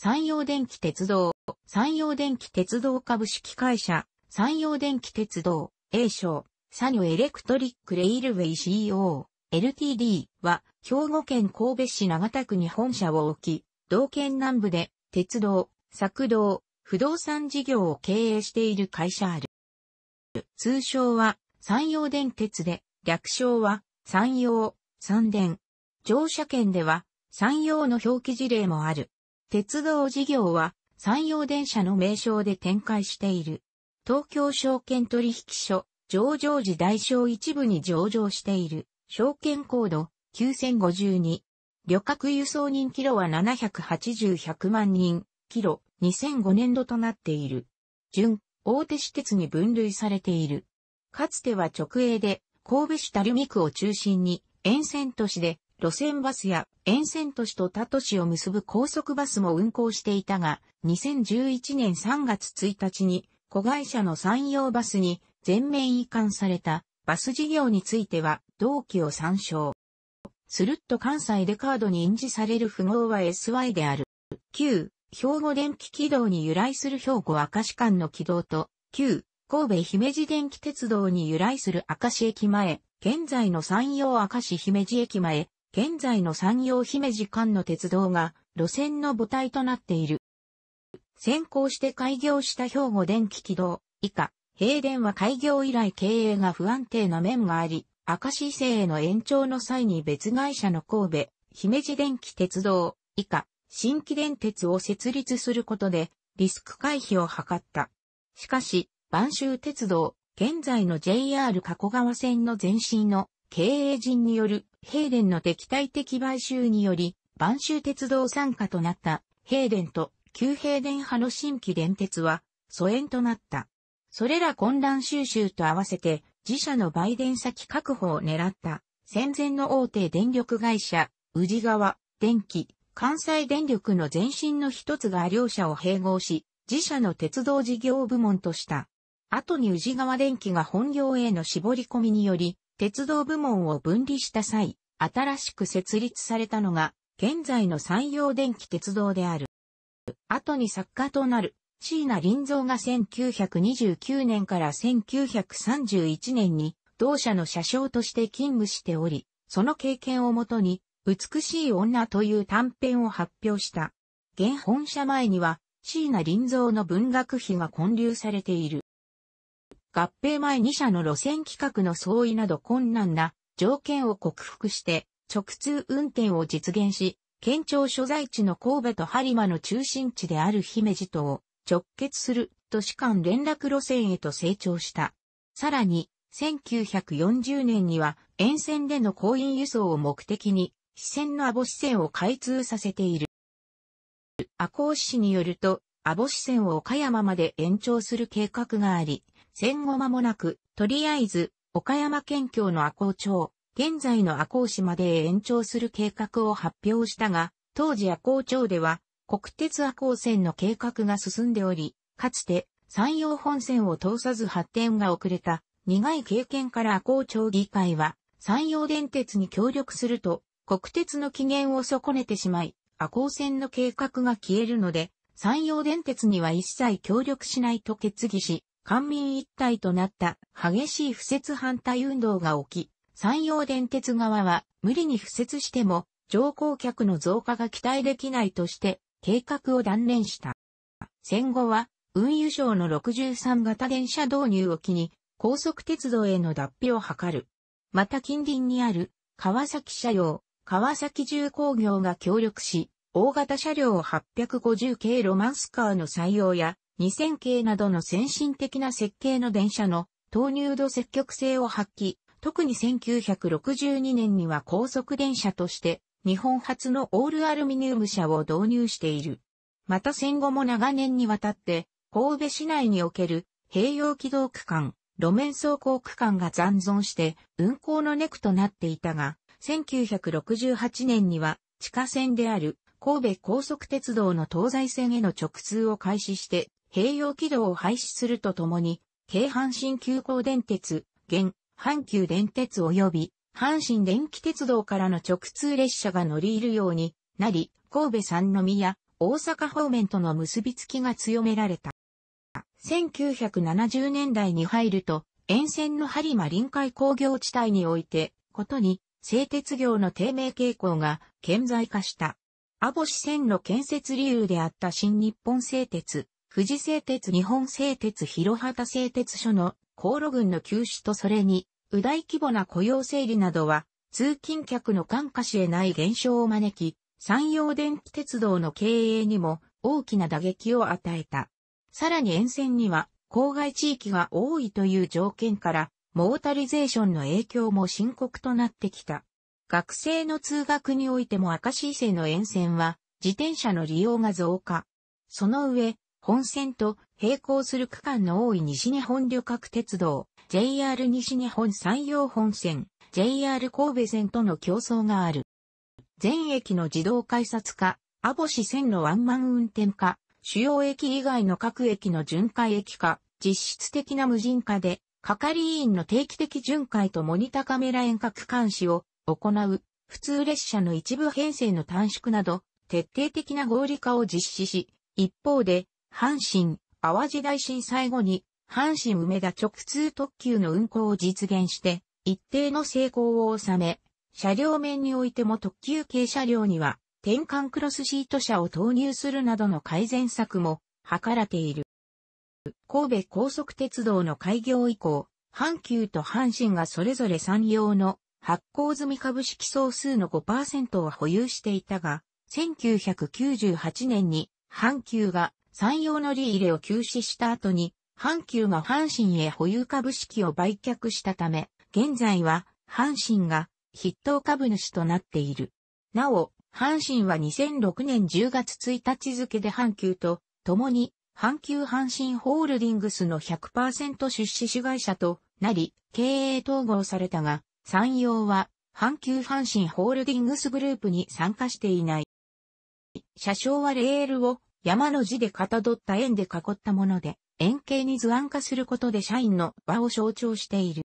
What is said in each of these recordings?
山陽電気鉄道、山陽電気鉄道株式会社、山陽電気鉄道、A 賞、サニョエレクトリックレイルウェイ CEO、LTD は、兵庫県神戸市長田区に本社を置き、道県南部で、鉄道、作道、不動産事業を経営している会社ある。通称は、山陽電鉄で、略称は、山陽、三電。乗車券では、山陽の表記事例もある。鉄道事業は山陽電車の名称で展開している。東京証券取引所、上場時代償一部に上場している。証券コード9052。旅客輸送人キロは780-100万人、キロ2005年度となっている。準、大手私鉄に分類されている。かつては直営で、神戸市垂水区を中心に沿線都市で路線バスや沿線都市と他都市を結ぶ高速バスも運行していたが、2011年3月1日に子会社の山陽バスに全面移管されたバス事業については同期を参照。スルッと関西でカードに印字される符号は SY である。旧、兵庫電気軌道に由来する兵庫明石間の軌道と、旧、神戸姫路電気鉄道に由来する明石駅前、現在の山陽明石姫路駅前、現在の山陽姫路間の鉄道が路線の母体となっている。先行して開業した兵庫電気軌道以下、平電は開業以来経営が不安定な面があり、明石市への延長の際に別会社の神戸、姫路電気鉄道以下、新規電鉄を設立することでリスク回避を図った。しかし、晩州鉄道、現在の JR 加古川線の前身の経営陣によるヘーデンの敵対的買収により、晩州鉄道参加となった、ヘーデンと旧ヘーデン派の新規電鉄は、疎遠となった。それら混乱収集と合わせて、自社の売電先確保を狙った、戦前の大手電力会社、宇治川、電気、関西電力の前身の一つが両社を併合し、自社の鉄道事業部門とした。後に宇治川電気が本業への絞り込みにより、鉄道部門を分離した際、新しく設立されたのが、現在の山陽電気鉄道である。後に作家となる、椎名林蔵が1929年から1931年に、同社の社長として勤務しており、その経験をもとに、美しい女という短編を発表した。現本社前には、椎名林蔵の文学碑が混流されている。合併前2社の路線規格の相違など困難な条件を克服して直通運転を実現し、県庁所在地の神戸と播磨の中心地である姫路とを直結する都市間連絡路線へと成長した。さらに、1940年には沿線での行員輸送を目的に、支線の阿保支線を開通させている。赤穂市によると、阿保支線を岡山まで延長する計画があり、戦後間もなく、とりあえず、岡山県境の赤穂町、現在の赤穂市まで延長する計画を発表したが、当時赤穂町では、国鉄赤穂線の計画が進んでおり、かつて山陽本線を通さず発展が遅れた苦い経験から赤穂町議会は山陽電鉄に協力すると国鉄の機嫌を損ねてしまい赤穂線の計画が消えるので山陽電鉄には一切協力しないと決議し官民一体となった激しい不設反対運動が起き、山陽電鉄側は無理に不設しても乗降客の増加が期待できないとして計画を断念した。戦後は運輸省の63型電車導入を機に高速鉄道への脱皮を図る。また近隣にある川崎車両、川崎重工業が協力し、大型車両850系ロマンスカーの採用や2000系などの先進的な設計の電車の投入度積極性を発揮、特に1962年には高速電車として日本初のオールアルミニウム車を導入している。また戦後も長年にわたって神戸市内における併用軌道区間、路面走行区間が残存して運行のネクとなっていたが、1968年には地下線である神戸高速鉄道の東西線への直通を開始して併用軌道を廃止するとともに、京阪神急行電鉄、現、阪急電鉄及び、阪神電気鉄道からの直通列車が乗り入るようになり、神戸三宮、大阪方面との結びつきが強められた。1970年代に入ると、沿線の播磨臨海工業地帯において、ことに、製鉄業の低迷傾向が顕在化した。網支線路建設理由であった新日本製鉄、富士製鉄日本製鉄広畑製鉄所の航路群の休止とそれに、右大規模な雇用整理などは、通勤客の感化し得ない現象を招き、山陽電気鉄道の経営にも大きな打撃を与えた。さらに沿線には、郊外地域が多いという条件から、モータリゼーションの影響も深刻となってきた。学生の通学においても赤石井勢の沿線は、自転車の利用が増加。その上、本線と並行する区間の多い西日本旅客鉄道、JR 西日本山陽本線、JR 神戸線との競争がある。全駅の自動改札化、網星線のワンマン運転化、主要駅以外の各駅の巡回駅化、実質的な無人化で、係員の定期的巡回とモニタカメラ遠隔監視を行う、普通列車の一部編成の短縮など、徹底的な合理化を実施し、一方で、阪神、淡路大震災後に、阪神梅田直通特急の運行を実現して、一定の成功を収め、車両面においても特急系車両には、転換クロスシート車を投入するなどの改善策も図られている。神戸高速鉄道の開業以降、阪急と阪神がそれぞれ産業の発行済み株式総数の5%を保有していたが、1998年に阪急が山陽の利入れを休止した後に、阪急が阪神へ保有株式を売却したため、現在は阪神が筆頭株主となっている。なお、阪神は2006年10月1日付で阪急と共に阪急阪神ホールディングスの100%出資主会社となり、経営統合されたが、山陽は阪急阪神ホールディングスグループに参加していない。車掌はレールを山の字でかたどった円で囲ったもので、円形に図案化することで社員の場を象徴している。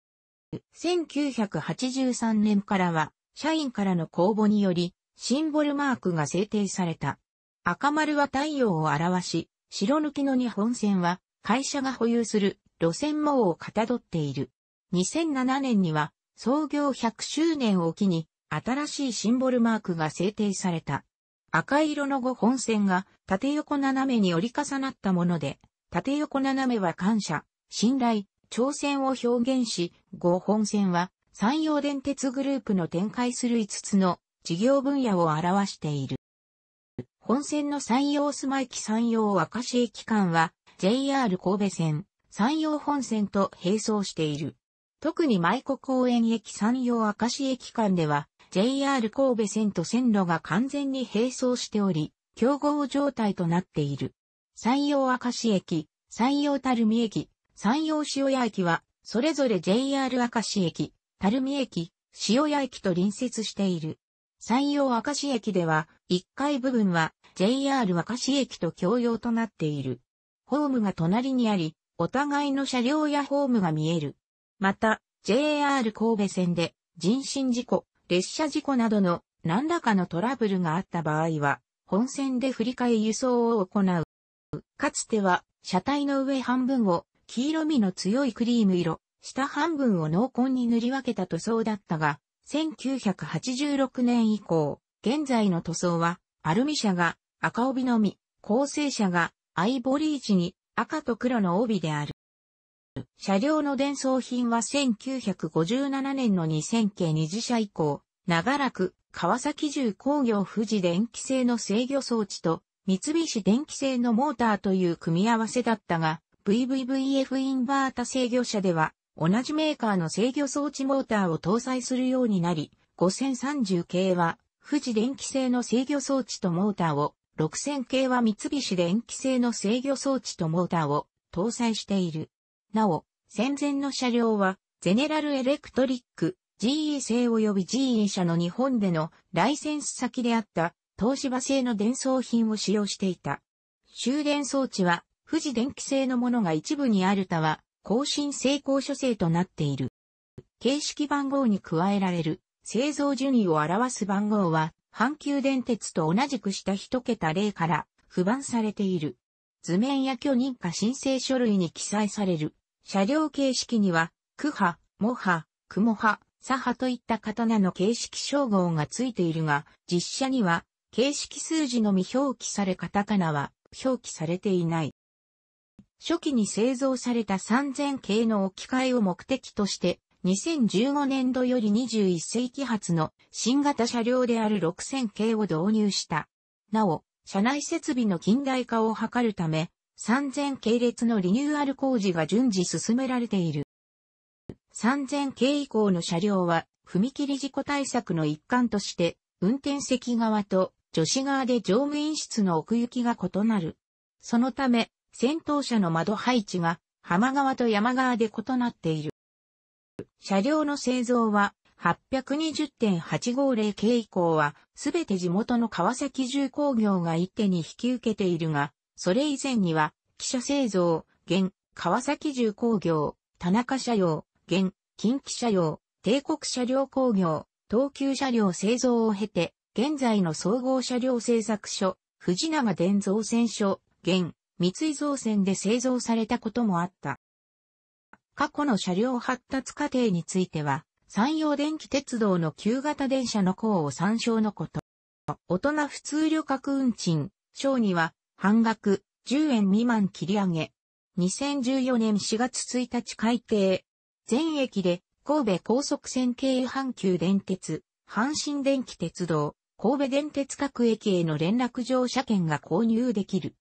1983年からは、社員からの公募により、シンボルマークが制定された。赤丸は太陽を表し、白抜きの日本線は、会社が保有する路線網をかたどっている。2007年には、創業100周年を機に、新しいシンボルマークが制定された。赤色の5本線が縦横斜めに折り重なったもので、縦横斜めは感謝、信頼、挑戦を表現し、5本線は山陽電鉄グループの展開する5つの事業分野を表している。本線の山陽須磨駅山陽明石駅間は JR 神戸線、山陽本線と並走している。特に舞子公園駅山陽明石駅間では JR 神戸線と線路が完全に並走しており、競合状態となっている。山陽明石駅、山陽垂水駅、山陽塩屋駅は、それぞれ JR 明石駅、垂水駅、塩屋駅と隣接している。山陽明石駅では、1階部分は JR 明石駅と共用となっている。ホームが隣にあり、お互いの車両やホームが見える。また、JR 神戸線で人身事故、列車事故などの何らかのトラブルがあった場合は、本線で振り替え輸送を行う。かつては、車体の上半分を黄色みの強いクリーム色、下半分を濃紺に塗り分けた塗装だったが、1986年以降、現在の塗装は、アルミ車が赤帯のみ、構成車がアイボリー地に赤と黒の帯である。車両の伝送品は1957年の2000系二次車以降、長らく川崎重工業富士電気製の制御装置と三菱電気製のモーターという組み合わせだったが、VVVF インバータ制御車では、同じメーカーの制御装置モーターを搭載するようになり、5030系は、富士電気製の制御装置とモーターを、6000系は三菱電気製の制御装置とモーターを搭載している。なお、戦前の車両は、ゼネラルエレクトリック、GE 製及び GE 社の日本でのライセンス先であった東芝製の伝送品を使用していた。終電装置は富士電気製のものが一部にあるたは更新成功書制となっている。形式番号に加えられる製造順位を表す番号は阪急電鉄と同じくした一桁例から不番されている。図面や許認可申請書類に記載される車両形式には、ク派、モ派、クモ派、サ派といった刀の形式称号がついているが、実写には、形式数字のみ表記されカタカナは表記されていない。初期に製造された3000系の置き換えを目的として、2015年度より21世紀発の新型車両である6000系を導入した。なお、車内設備の近代化を図るため、3000系列のリニューアル工事が順次進められている。3000系以降の車両は、踏切事故対策の一環として、運転席側と女子側で乗務員室の奥行きが異なる。そのため、先頭車の窓配置が、浜側と山側で異なっている。車両の製造は、820.850系以降は、すべて地元の川崎重工業が一手に引き受けているが、それ以前には、汽車製造、現、川崎重工業、田中車用、現、近畿車用、帝国車両工業、東急車両製造を経て、現在の総合車両製作所、藤永電造船所、現、三井造船で製造されたこともあった。過去の車両発達過程については、山陽電気鉄道の旧型電車の項を参照のこと。大人普通旅客運賃、章には、半額、10円未満切り上げ。2014年4月1日改定。全駅で、神戸高速線経由阪急電鉄、阪神電気鉄道、神戸電鉄各駅への連絡乗車券が購入できる。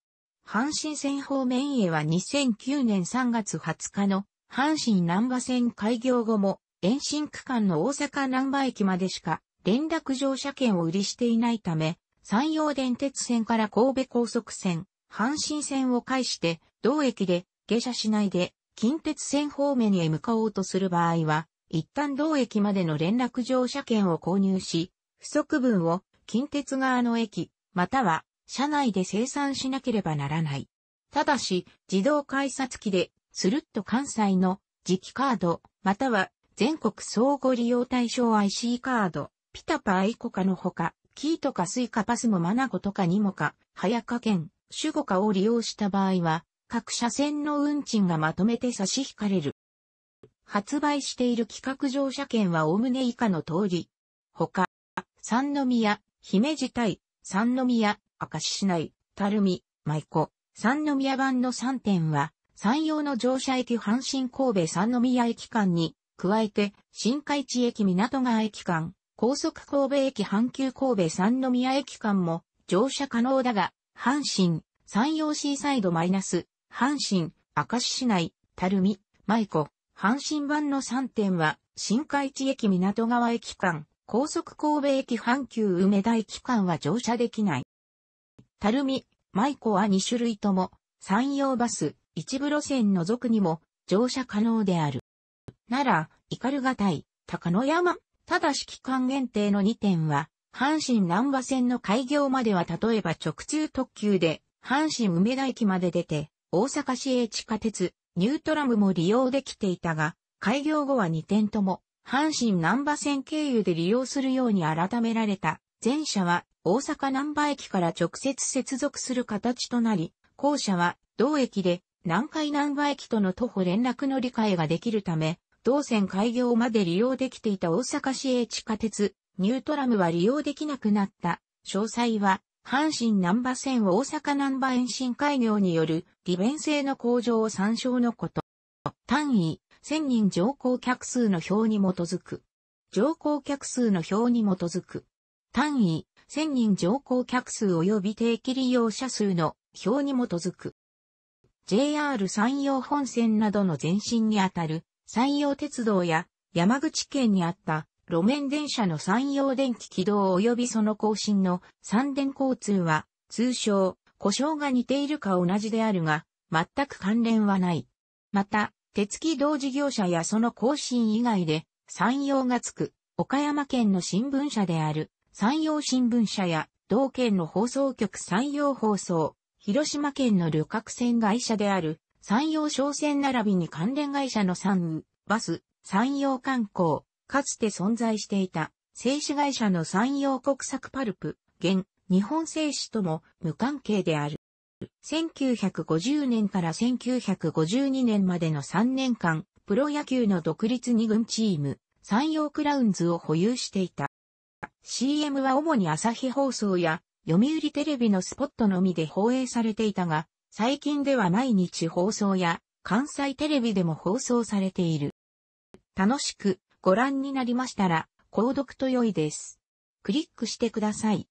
阪神線方面へは2009年3月20日の阪神南波線開業後も延伸区間の大阪南波駅までしか連絡乗車券を売りしていないため山陽電鉄線から神戸高速線、阪神線を介して、同駅で下車しないで、近鉄線方面へ向かおうとする場合は、一旦同駅までの連絡乗車券を購入し、不足分を近鉄側の駅、または車内で生産しなければならない。ただし、自動改札機で、スルッと関西の磁気カード、または全国相互利用対象 IC カード、ピタパイコカのほか、キーとかスイカパスもマナコとかニモか、早川県、守護かを利用した場合は、各車線の運賃がまとめて差し引かれる。発売している企画乗車券はおおむね以下の通り。他、三宮、姫路対、三宮、明石市内、垂水、舞子、三宮版の3点は、山陽の乗車駅阪神神戸三宮駅間に、加えて、新海地駅港川駅間、高速神戸駅阪急神戸三宮駅間も乗車可能だが、阪神、山陽シーサイドマイナス、阪神、明石市内、垂水、舞子、阪神版の3点は、新海地駅港川駅間、高速神戸駅阪急梅田駅間は乗車できない。垂水、舞子は2種類とも、山陽バス、一部路線除くにも、乗車可能である。怒るがたい、高野山。ただし期間限定の2点は、阪神南波線の開業までは例えば直通特急で、阪神梅田駅まで出て、大阪市営地下鉄、ニュートラムも利用できていたが、開業後は2点とも、阪神南波線経由で利用するように改められた。前者は大阪南波駅から直接接続する形となり、後者は同駅で南海南波駅との徒歩連絡の理解ができるため、同線開業まで利用できていた大阪市営地下鉄、ニュートラムは利用できなくなった。詳細は、阪神南波線大阪南波延伸開業による利便性の向上を参照のこと。単位、1000人乗降客数の表に基づく。乗降客数の表に基づく。単位、1000人乗降客数及び定期利用者数の表に基づく。JR 山陽本線などの前身にあたる山陽鉄道や山口県にあった路面電車の山陽電気軌道及びその更新の三電交通は通称故障が似ているか同じであるが全く関連はない。また、鉄軌道事業者やその更新以外で山陽がつく岡山県の新聞社である山陽新聞社や同県の放送局山陽放送、広島県の旅客船会社である山陽商船並びに関連会社の山雨、バス、山陽観光、かつて存在していた、製紙会社の山陽国策パルプ、現、日本製紙とも無関係である。1950年から1952年までの3年間、プロ野球の独立二軍チーム、山陽クラウンズを保有していた。CM は主に朝日放送や読売テレビのスポットのみで放映されていたが、最近では毎日放送や関西テレビでも放送されている。楽しくご覧になりましたら、購読と良いです。クリックしてください。